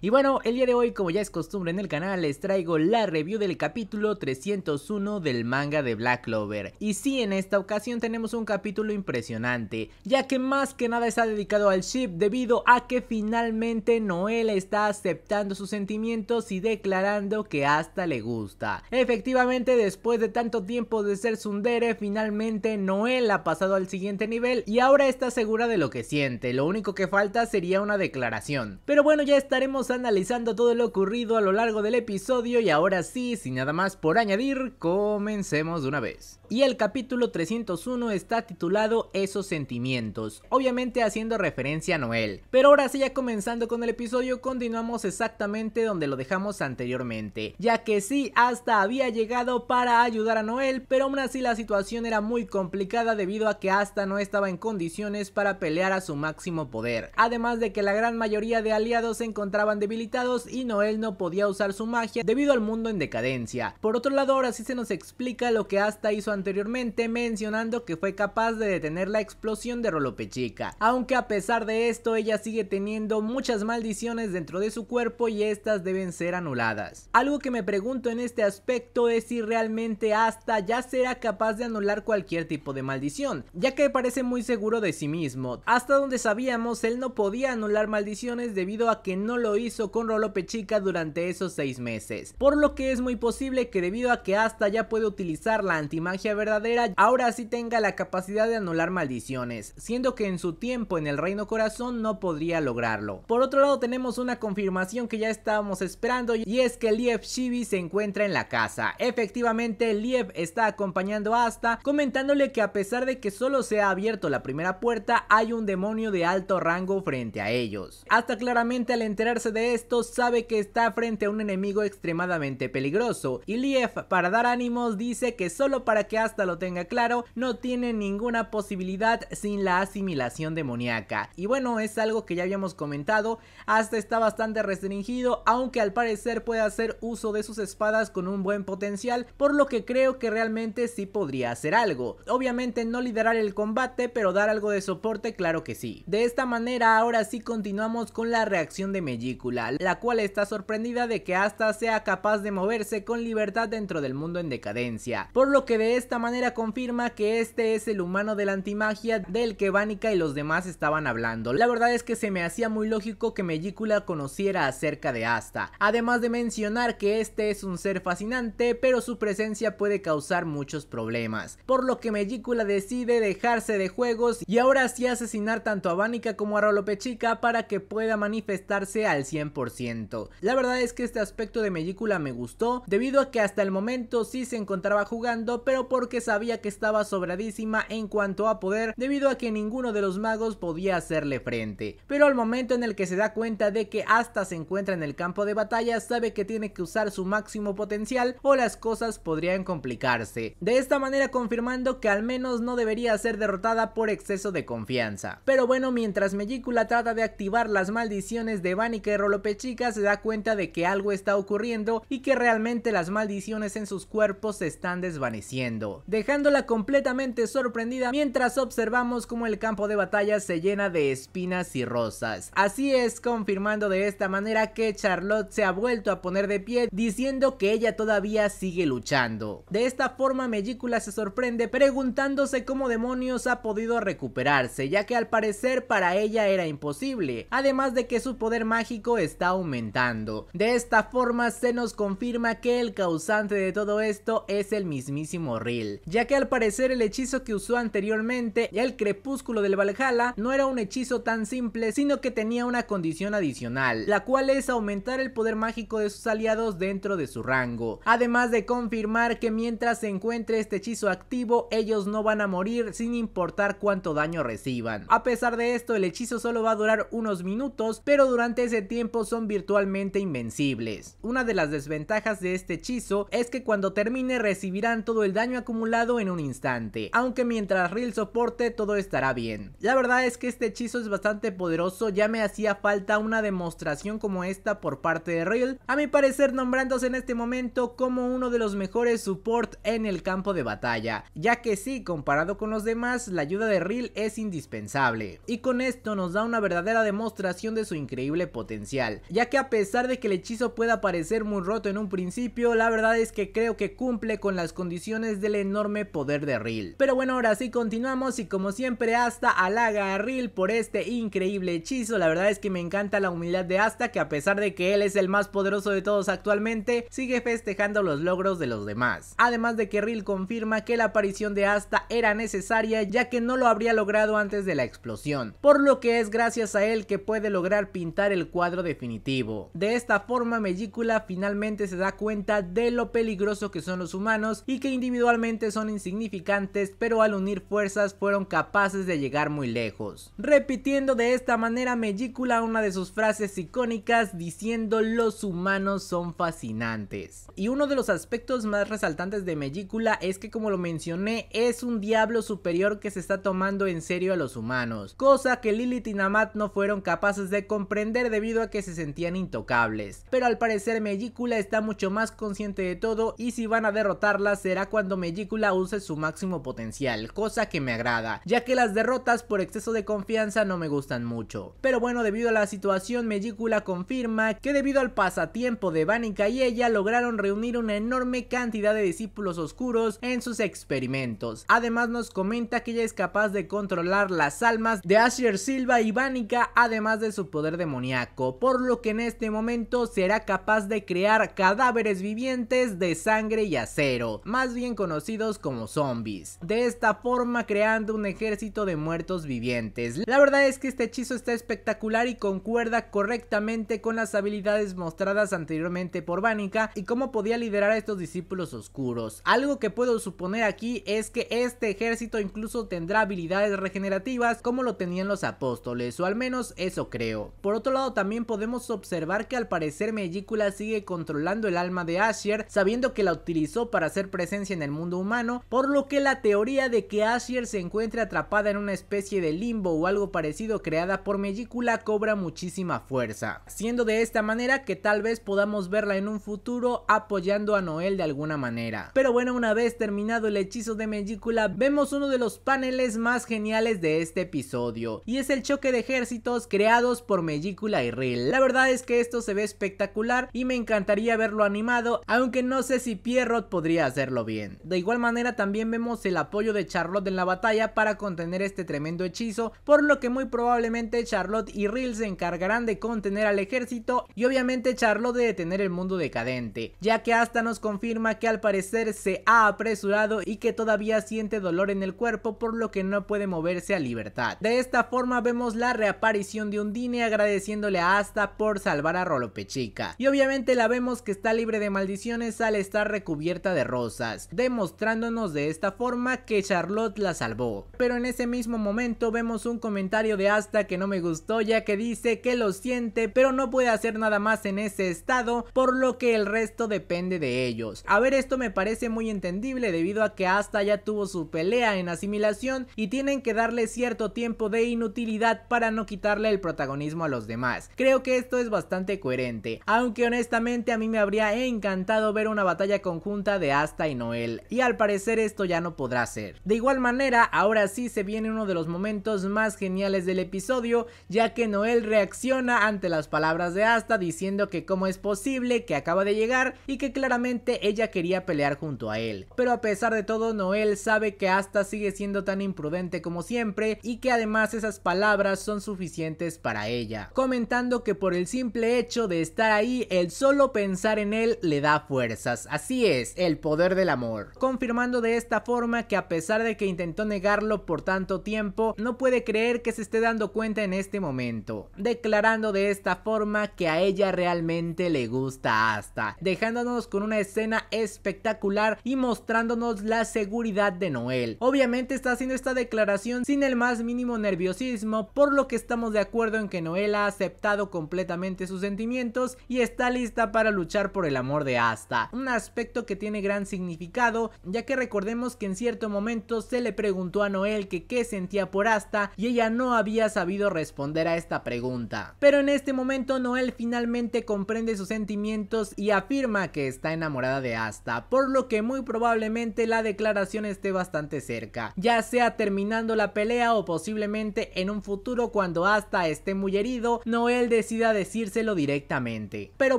Y bueno, el día de hoy, como ya es costumbre en el canal, les traigo la review del capítulo 301 del manga de Black Clover. Y sí, en esta ocasión tenemos un capítulo impresionante, ya que más que nada está dedicado al ship debido a que finalmente Noel está aceptando sus sentimientos y declarando que hasta le gusta. Efectivamente, después de tanto tiempo de ser Sundere, finalmente Noel ha pasado al siguiente nivel y ahora está segura de lo que siente, lo único que falta sería una declaración. Pero bueno, ya estaremos analizando todo lo ocurrido a lo largo del episodio y ahora sí, sin nada más por añadir, comencemos de una vez y el capítulo 301 está titulado Esos sentimientos, obviamente haciendo referencia a Noel. Pero ahora sí, ya comenzando con el episodio, continuamos exactamente donde lo dejamos anteriormente, ya que sí, hasta había llegado para ayudar a Noel, pero aún así la situación era muy complicada debido a que hasta no estaba en condiciones para pelear a su máximo poder, además de que la gran mayoría de aliados se encontraban debilitados y Noel no podía usar su magia debido al mundo en decadencia. Por otro lado, ahora sí se nos explica lo que hasta hizo anteriormente mencionando que fue capaz de detener la explosión de Rolopechica, aunque a pesar de esto ella sigue teniendo muchas maldiciones dentro de su cuerpo y estas deben ser anuladas. Algo que me pregunto en este aspecto es si realmente Asta ya será capaz de anular cualquier tipo de maldición, ya que parece muy seguro de sí mismo. Hasta donde sabíamos él no podía anular maldiciones debido a que no lo hizo con Rolopechica durante esos seis meses, por lo que es muy posible que debido a que Asta ya puede utilizar la antimagia verdadera ahora sí tenga la capacidad de anular maldiciones, siendo que en su tiempo en el Reino Corazón no podría lograrlo. Por otro lado tenemos una confirmación que ya estábamos esperando y es que Liev Shibi se encuentra en la casa. Efectivamente Liev está acompañando a Asta comentándole que a pesar de que solo se ha abierto la primera puerta hay un demonio de alto rango frente a ellos. Hasta claramente al enterarse de esto sabe que está frente a un enemigo extremadamente peligroso y Liev para dar ánimos dice que solo para que hasta lo tenga claro, no tiene ninguna posibilidad sin la asimilación demoníaca. Y bueno, es algo que ya habíamos comentado, hasta está bastante restringido, aunque al parecer puede hacer uso de sus espadas con un buen potencial, por lo que creo que realmente sí podría hacer algo. Obviamente no liderar el combate, pero dar algo de soporte, claro que sí. De esta manera, ahora sí continuamos con la reacción de Mellicula, la cual está sorprendida de que hasta sea capaz de moverse con libertad dentro del mundo en decadencia, por lo que de esta esta manera confirma que este es el humano de la antimagia del que Vanica y los demás estaban hablando. La verdad es que se me hacía muy lógico que Mellícula conociera acerca de Asta, además de mencionar que este es un ser fascinante, pero su presencia puede causar muchos problemas, por lo que Mellícula decide dejarse de juegos y ahora sí asesinar tanto a Vanica como a Chica para que pueda manifestarse al 100%. La verdad es que este aspecto de Mellícula me gustó, debido a que hasta el momento sí se encontraba jugando, pero por porque sabía que estaba sobradísima en cuanto a poder debido a que ninguno de los magos podía hacerle frente. Pero al momento en el que se da cuenta de que hasta se encuentra en el campo de batalla sabe que tiene que usar su máximo potencial o las cosas podrían complicarse. De esta manera confirmando que al menos no debería ser derrotada por exceso de confianza. Pero bueno, mientras Mellicula trata de activar las maldiciones de Vanica y Rolopechica se da cuenta de que algo está ocurriendo y que realmente las maldiciones en sus cuerpos se están desvaneciendo dejándola completamente sorprendida mientras observamos cómo el campo de batalla se llena de espinas y rosas. Así es, confirmando de esta manera que Charlotte se ha vuelto a poner de pie diciendo que ella todavía sigue luchando. De esta forma Mellícula se sorprende preguntándose cómo demonios ha podido recuperarse, ya que al parecer para ella era imposible, además de que su poder mágico está aumentando. De esta forma se nos confirma que el causante de todo esto es el mismísimo ya que al parecer el hechizo que usó anteriormente, el crepúsculo del Valhalla, no era un hechizo tan simple, sino que tenía una condición adicional, la cual es aumentar el poder mágico de sus aliados dentro de su rango, además de confirmar que mientras se encuentre este hechizo activo, ellos no van a morir sin importar cuánto daño reciban. A pesar de esto, el hechizo solo va a durar unos minutos, pero durante ese tiempo son virtualmente invencibles. Una de las desventajas de este hechizo es que cuando termine recibirán todo el daño acumulado en un instante, aunque mientras Reel soporte todo estará bien. La verdad es que este hechizo es bastante poderoso, ya me hacía falta una demostración como esta por parte de Reel, a mi parecer nombrándose en este momento como uno de los mejores support en el campo de batalla, ya que sí, comparado con los demás, la ayuda de Reel es indispensable. Y con esto nos da una verdadera demostración de su increíble potencial, ya que a pesar de que el hechizo pueda parecer muy roto en un principio, la verdad es que creo que cumple con las condiciones de el enorme poder de Reel. Pero bueno, ahora sí continuamos y como siempre hasta halaga a Reel por este increíble hechizo. La verdad es que me encanta la humildad de Asta que a pesar de que él es el más poderoso de todos actualmente, sigue festejando los logros de los demás. Además de que Reel confirma que la aparición de Asta era necesaria ya que no lo habría logrado antes de la explosión, por lo que es gracias a él que puede lograr pintar el cuadro definitivo. De esta forma Mellícula finalmente se da cuenta de lo peligroso que son los humanos y que individualmente son insignificantes, pero al unir fuerzas fueron capaces de llegar muy lejos. Repitiendo de esta manera Mellícula, una de sus frases icónicas diciendo los humanos son fascinantes. Y uno de los aspectos más resaltantes de Mellícula es que como lo mencioné es un diablo superior que se está tomando en serio a los humanos, cosa que Lilith y Namat no fueron capaces de comprender debido a que se sentían intocables. Pero al parecer Mellícula está mucho más consciente de todo y si van a derrotarla será cuando Mejícula use su máximo potencial, cosa que me agrada, ya que las derrotas por exceso de confianza no me gustan mucho. Pero bueno, debido a la situación, Mellícula confirma que debido al pasatiempo de Vanica y ella lograron reunir una enorme cantidad de discípulos oscuros en sus experimentos. Además nos comenta que ella es capaz de controlar las almas de Asher Silva y Vanica, además de su poder demoníaco, por lo que en este momento será capaz de crear cadáveres vivientes de sangre y acero, más bien conocidos conocidos como zombies, de esta forma creando un ejército de muertos vivientes. La verdad es que este hechizo está espectacular y concuerda correctamente con las habilidades mostradas anteriormente por Vánica y cómo podía liderar a estos discípulos oscuros. Algo que puedo suponer aquí es que este ejército incluso tendrá habilidades regenerativas como lo tenían los apóstoles, o al menos eso creo. Por otro lado también podemos observar que al parecer Mejícula sigue controlando el alma de Asher, sabiendo que la utilizó para hacer presencia en el mundo humano, por lo que la teoría de que Asher se encuentre atrapada en una especie de limbo o algo parecido creada por Mellícula cobra muchísima fuerza, siendo de esta manera que tal vez podamos verla en un futuro apoyando a Noel de alguna manera. Pero bueno, una vez terminado el hechizo de Mellícula, vemos uno de los paneles más geniales de este episodio, y es el choque de ejércitos creados por Mellícula y Reel. La verdad es que esto se ve espectacular y me encantaría verlo animado, aunque no sé si Pierrot podría hacerlo bien igual manera también vemos el apoyo de Charlotte en la batalla para contener este tremendo hechizo, por lo que muy probablemente Charlotte y Reel se encargarán de contener al ejército y obviamente Charlotte de detener el mundo decadente, ya que hasta nos confirma que al parecer se ha apresurado y que todavía siente dolor en el cuerpo por lo que no puede moverse a libertad. De esta forma vemos la reaparición de Undine agradeciéndole a Asta por salvar a Rolopechica y obviamente la vemos que está libre de maldiciones al estar recubierta de rosas. De mostrándonos de esta forma que Charlotte la salvó. Pero en ese mismo momento vemos un comentario de Asta que no me gustó ya que dice que lo siente pero no puede hacer nada más en ese estado por lo que el resto depende de ellos. A ver esto me parece muy entendible debido a que Asta ya tuvo su pelea en asimilación y tienen que darle cierto tiempo de inutilidad para no quitarle el protagonismo a los demás. Creo que esto es bastante coherente, aunque honestamente a mí me habría encantado ver una batalla conjunta de Asta y Noel y al parecer esto ya no podrá ser. De igual manera, ahora sí se viene uno de los momentos más geniales del episodio, ya que Noel reacciona ante las palabras de Asta diciendo que cómo es posible que acaba de llegar y que claramente ella quería pelear junto a él. Pero a pesar de todo, Noel sabe que Asta sigue siendo tan imprudente como siempre y que además esas palabras son suficientes para ella, comentando que por el simple hecho de estar ahí, el solo pensar en él le da fuerzas. Así es, el poder del amor confirmando de esta forma que a pesar de que intentó negarlo por tanto tiempo, no puede creer que se esté dando cuenta en este momento, declarando de esta forma que a ella realmente le gusta hasta dejándonos con una escena espectacular y mostrándonos la seguridad de Noel. Obviamente está haciendo esta declaración sin el más mínimo nerviosismo, por lo que estamos de acuerdo en que Noel ha aceptado completamente sus sentimientos y está lista para luchar por el amor de Asta, un aspecto que tiene gran significado ya que recordemos que en cierto momento se le preguntó a Noel que qué sentía por Asta y ella no había sabido responder a esta pregunta. Pero en este momento Noel finalmente comprende sus sentimientos y afirma que está enamorada de Asta, por lo que muy probablemente la declaración esté bastante cerca, ya sea terminando la pelea o posiblemente en un futuro cuando Asta esté muy herido, Noel decida decírselo directamente. Pero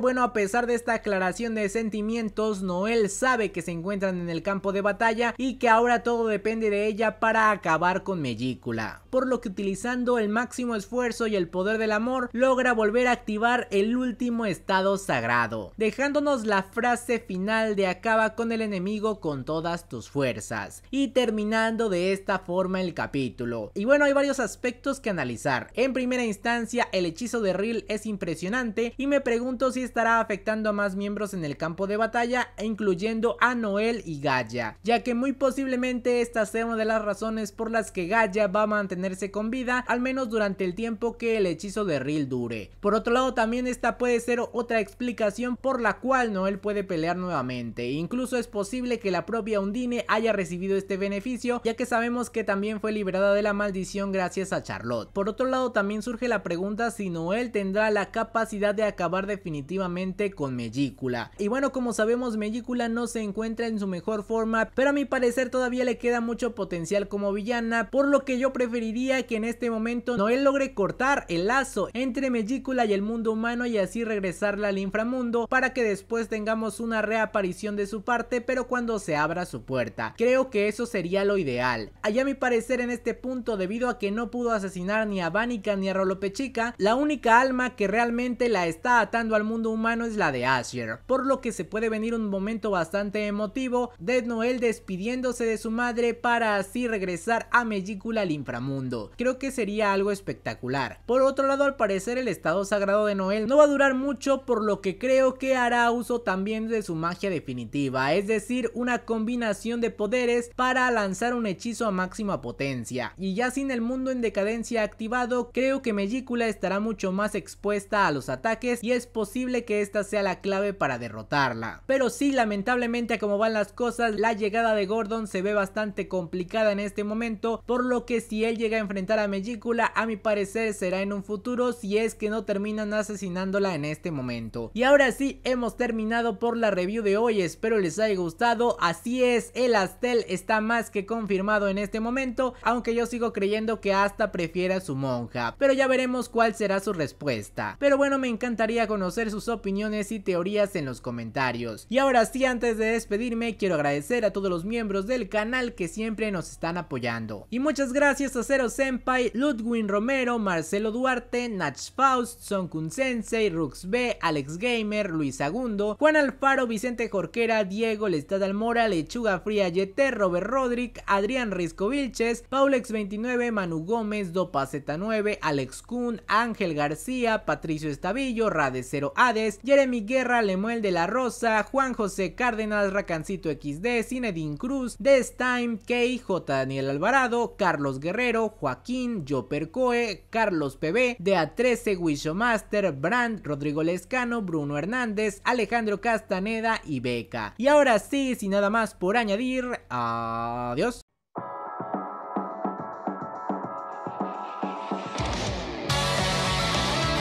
bueno, a pesar de esta aclaración de sentimientos, Noel sabe que se encuentran en el campo de batalla y que ahora todo depende de ella para acabar con mellícula Por lo que utilizando el máximo esfuerzo y el poder del amor, logra volver a activar el último estado sagrado, dejándonos la frase final de acaba con el enemigo con todas tus fuerzas y terminando de esta forma el capítulo. Y bueno, hay varios aspectos que analizar. En primera instancia, el hechizo de Reel es impresionante y me pregunto si estará afectando a más miembros en el campo de batalla, incluyendo a Noel y ya que muy posiblemente esta sea una de las razones por las que Gaia va a mantenerse con vida, al menos durante el tiempo que el hechizo de Rill dure. Por otro lado, también esta puede ser otra explicación por la cual Noel puede pelear nuevamente, incluso es posible que la propia Undine haya recibido este beneficio, ya que sabemos que también fue liberada de la maldición gracias a Charlotte. Por otro lado, también surge la pregunta si Noel tendrá la capacidad de acabar definitivamente con Mellícula. Y bueno, como sabemos, Mellicula no se encuentra en su mejor forma, pero a mi parecer todavía le queda mucho potencial como villana, por lo que yo preferiría que en este momento Noel logre cortar el lazo entre Melícula y el mundo humano y así regresarla al inframundo para que después tengamos una reaparición de su parte, pero cuando se abra su puerta. Creo que eso sería lo ideal. Allá a mi parecer en este punto, debido a que no pudo asesinar ni a Vanica ni a Rolopechica, la única alma que realmente la está atando al mundo humano es la de Asher, por lo que se puede venir un momento bastante emotivo Noel despidiéndose de su madre para así regresar a Megicula al inframundo. Creo que sería algo espectacular. Por otro lado, al parecer el estado sagrado de Noel no va a durar mucho, por lo que creo que hará uso también de su magia definitiva, es decir, una combinación de poderes para lanzar un hechizo a máxima potencia. Y ya sin el mundo en decadencia activado, creo que Megicula estará mucho más expuesta a los ataques y es posible que esta sea la clave para derrotarla. Pero sí, lamentablemente como van las cosas, la llegada de Gordon se ve bastante complicada en este momento, por lo que si él llega a enfrentar a Mellicula, a mi parecer será en un futuro si es que no terminan asesinándola en este momento. Y ahora sí, hemos terminado por la review de hoy, espero les haya gustado, así es, el Astel está más que confirmado en este momento, aunque yo sigo creyendo que hasta prefiera a su monja, pero ya veremos cuál será su respuesta. Pero bueno, me encantaría conocer sus opiniones y teorías en los comentarios. Y ahora sí, antes de despedirme, quiero agradecer a todos los miembros del canal que siempre nos están apoyando. Y muchas gracias a Cero Senpai, Ludwin Romero, Marcelo Duarte, Natch Faust, Sonkun Sensei, Rux B, Alex Gamer, Luis Agundo, Juan Alfaro, Vicente Jorquera, Diego Lestad Almora, Lechuga Fría Yete, Robert Rodrick, Adrián Risco Vilches, Paulex29, Manu Gómez, z 9 Alex Kun, Ángel García, Patricio Estavillo, Cero Hades, Jeremy Guerra, Lemuel de la Rosa, Juan José Cárdenas, Racancito X de Cruz, de Time, KJ, Daniel Alvarado, Carlos Guerrero, Joaquín, Joper Coe, Carlos PB, DA13, Wisho Master, Brand, Rodrigo Lescano, Bruno Hernández, Alejandro Castaneda y Beca. Y ahora sí, sin nada más por añadir, adiós.